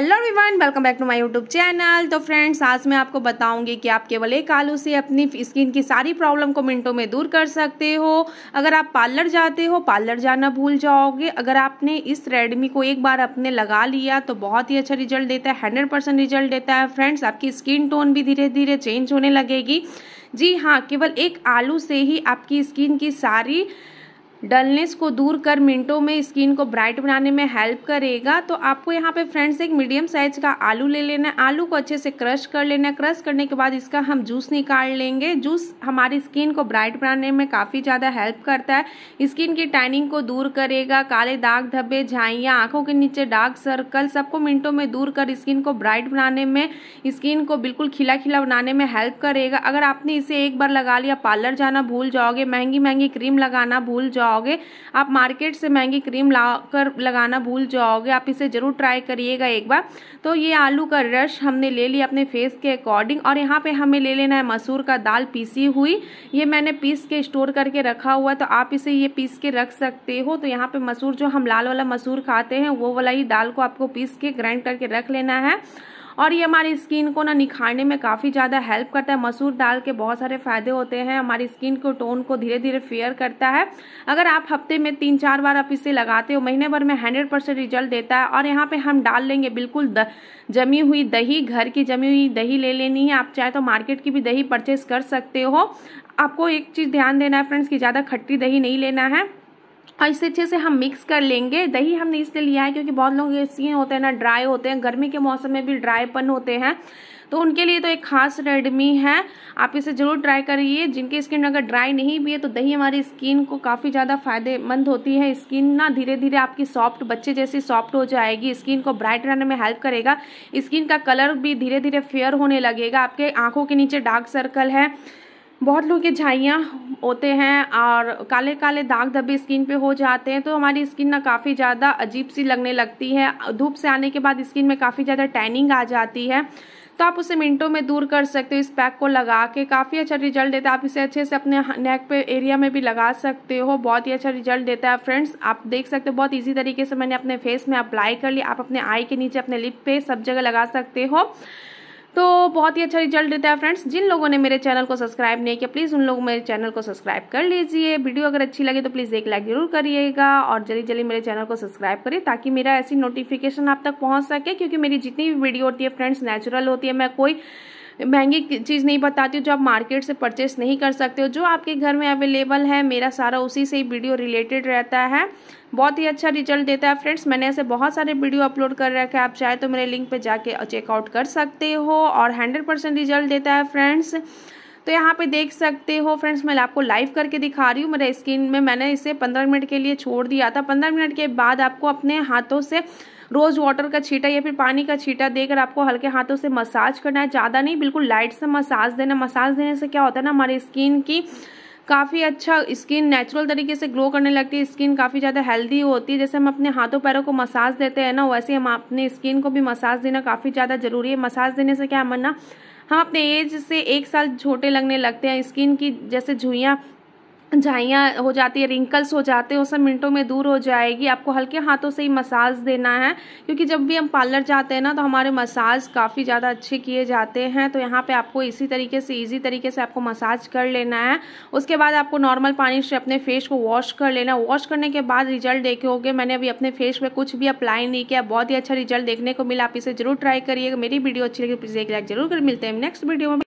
hello everyone welcome back to my YouTube channel तो friends आज मैं आपको बताऊंगी कि आप केवल एक आलू से अपनी स्किन की सारी प्रॉब्लम को मिनटों में दूर कर सकते हो अगर आप पार्लर जाते हो पार्लर जाना भूल जाओगे अगर आपने इस रेडमी को एक बार अपने लगा लिया तो बहुत ही अच्छा रिजल्ट देता है हंड्रेड रिजल्ट देता है फ्रेंड्स आपकी स्किन टोन भी धीरे धीरे चेंज होने लगेगी जी हाँ केवल एक आलू से ही आपकी स्किन की सारी डलनेस को दूर कर मिनटों में स्किन को ब्राइट बनाने में हेल्प करेगा तो आपको यहाँ पे फ्रेंड्स एक मीडियम साइज का आलू ले लेना है आलू को अच्छे से क्रश कर लेना है क्रश करने के बाद इसका हम जूस निकाल लेंगे जूस हमारी स्किन को ब्राइट बनाने में काफ़ी ज़्यादा हेल्प करता है स्किन की टाइनिंग को दूर करेगा काले दाग धब्बे झाइयाँ आँखों के नीचे डार्क सर्कल सबको मिनटों में दूर कर स्किन को ब्राइट बनाने में स्किन को बिल्कुल खिला खिला बनाने में हेल्प करेगा अगर आपने इसे एक बार लगा लिया पार्लर जाना भूल जाओगे महंगी महंगी क्रीम लगाना भूल जाओ पाओगे आप मार्केट से महंगी क्रीम ला कर लगाना भूल जाओगे आप इसे ज़रूर ट्राई करिएगा एक बार तो ये आलू का रश हमने ले लिया अपने फेस के अकॉर्डिंग और यहाँ पे हमें ले लेना है मसूर का दाल पीसी हुई ये मैंने पीस के स्टोर करके रखा हुआ तो आप इसे ये पीस के रख सकते हो तो यहाँ पे मसूर जो हम लाल वाला मसूर खाते हैं वो वाला ही दाल को आपको पीस के ग्राइंड करके रख लेना है और ये हमारी स्किन को ना निखारने में काफ़ी ज़्यादा हेल्प करता है मसूर दाल के बहुत सारे फ़ायदे होते हैं हमारी स्किन को टोन को धीरे धीरे फेयर करता है अगर आप हफ्ते में तीन चार बार आप इसे लगाते हो महीने भर में हंड्रेड परसेंट रिजल्ट देता है और यहाँ पे हम डाल लेंगे बिल्कुल द, जमी हुई दही घर की जमी हुई दही ले लेनी है आप चाहे तो मार्केट की भी दही परचेज कर सकते हो आपको एक चीज़ ध्यान देना है फ्रेंड्स कि ज़्यादा खट्टी दही नहीं लेना है और इसे अच्छे से हम मिक्स कर लेंगे दही हमने इसलिए लिया है क्योंकि बहुत लोग ऐसे होते हैं ना ड्राई होते हैं गर्मी के मौसम में भी ड्राईपन होते हैं तो उनके लिए तो एक खास रेडमी है आप इसे ज़रूर ट्राई करिए जिनकी स्किन अगर ड्राई नहीं भी है तो दही हमारी स्किन को काफ़ी ज़्यादा फायदेमंद होती है स्किन ना धीरे धीरे आपकी सॉफ्ट बच्चे जैसी सॉफ्ट हो जाएगी स्किन को ब्राइट रहने में हेल्प करेगा स्किन का कलर भी धीरे धीरे फेयर होने लगेगा आपके आँखों के नीचे डार्क सर्कल है बहुत लोग ये झाइयाँ होते हैं और काले काले दाग धब्बे स्किन पे हो जाते हैं तो हमारी स्किन ना काफ़ी ज़्यादा अजीब सी लगने लगती है धूप से आने के बाद स्किन में काफ़ी ज़्यादा टैनिंग आ जाती है तो आप उसे मिनटों में दूर कर सकते हो इस पैक को लगा के काफ़ी अच्छा रिजल्ट देता है आप इसे अच्छे से अपने नेक पे एरिया में भी लगा सकते हो बहुत ही अच्छा रिजल्ट देता है फ्रेंड्स आप देख सकते हो बहुत इजी तरीके से मैंने अपने फेस में अप्लाई कर लिया आप अपने आई के नीचे अपने लिप पे सब जगह लगा सकते हो तो बहुत ही अच्छा रिजल्ट देता है फ्रेंड्स जिन लोगों ने मेरे चैनल को सब्सक्राइब नहीं किया प्लीज़ उन लोग मेरे चैनल को सब्सक्राइब कर लीजिए वीडियो अगर अच्छी लगे तो प्लीज़ एक लाइक जरूर करिएगा और जल्दी जल्दी मेरे चैनल को सब्सक्राइब करिए ताकि मेरा ऐसी नोटिफिकेशन आप तक पहुँच सके क्योंकि मेरी जितनी भी वीडियो होती है फ्रेंड्स नेचुरल होती है मैं कोई महंगी चीज़ नहीं बताती हूँ जो आप मार्केट से परचेस नहीं कर सकते हो जो आपके घर में अवेलेबल है मेरा सारा उसी से ही वीडियो रिलेटेड रहता है बहुत ही अच्छा रिजल्ट देता है फ्रेंड्स मैंने ऐसे बहुत सारे वीडियो अपलोड कर रखे हैं आप चाहे तो मेरे लिंक पे जाके चेकआउट कर सकते हो और हंड्रेड परसेंट रिजल्ट देता है फ्रेंड्स तो यहाँ पे देख सकते हो फ्रेंड्स मैं आपको लाइव करके दिखा रही हूँ मेरे स्किन में मैंने इसे पंद्रह मिनट के लिए छोड़ दिया था पंद्रह मिनट के बाद आपको अपने हाथों से रोज़ वाटर का छीटा या फिर पानी का छीटा देकर आपको हल्के हाथों से मसाज करना है ज़्यादा नहीं बिल्कुल लाइट से मसाज देना मसाज देने से क्या होता है ना हमारी स्किन की काफ़ी अच्छा स्किन नेचुरल तरीके से ग्लो करने लगती है स्किन काफ़ी ज़्यादा हेल्दी होती है जैसे हम अपने हाथों पैरों को मसाज देते हैं ना वैसे हम अपने स्किन को भी मसाज देना काफ़ी ज़्यादा जरूरी है मसाज देने से क्या मरना हम अपने एज से एक साल छोटे लगने लगते हैं स्किन की जैसे झुइयाँ झाइयाँ हो जाती है रिंकल्स हो जाते हैं वो सब मिनटों में दूर हो जाएगी आपको हल्के हाथों से ही मसाज देना है क्योंकि जब भी हम पार्लर जाते हैं ना तो हमारे मसाज काफ़ी ज़्यादा अच्छे किए जाते हैं तो यहाँ पे आपको इसी तरीके से इजी तरीके से आपको मसाज कर लेना है उसके बाद आपको नॉर्मल पानी से अपने फेस को वॉश कर लेना वॉश करने के बाद रिजल्ट देखोगे मैंने अभी अपने फेस पर कुछ भी अप्लाई नहीं किया बहुत ही अच्छा रिजल्ट देखने को मिला आप इसे जरूर ट्राई करिएगा मेरी वीडियो अच्छी लगी प्लीज़ एक लाइक जरूर कर मिलते हैं नेक्स्ट वीडियो में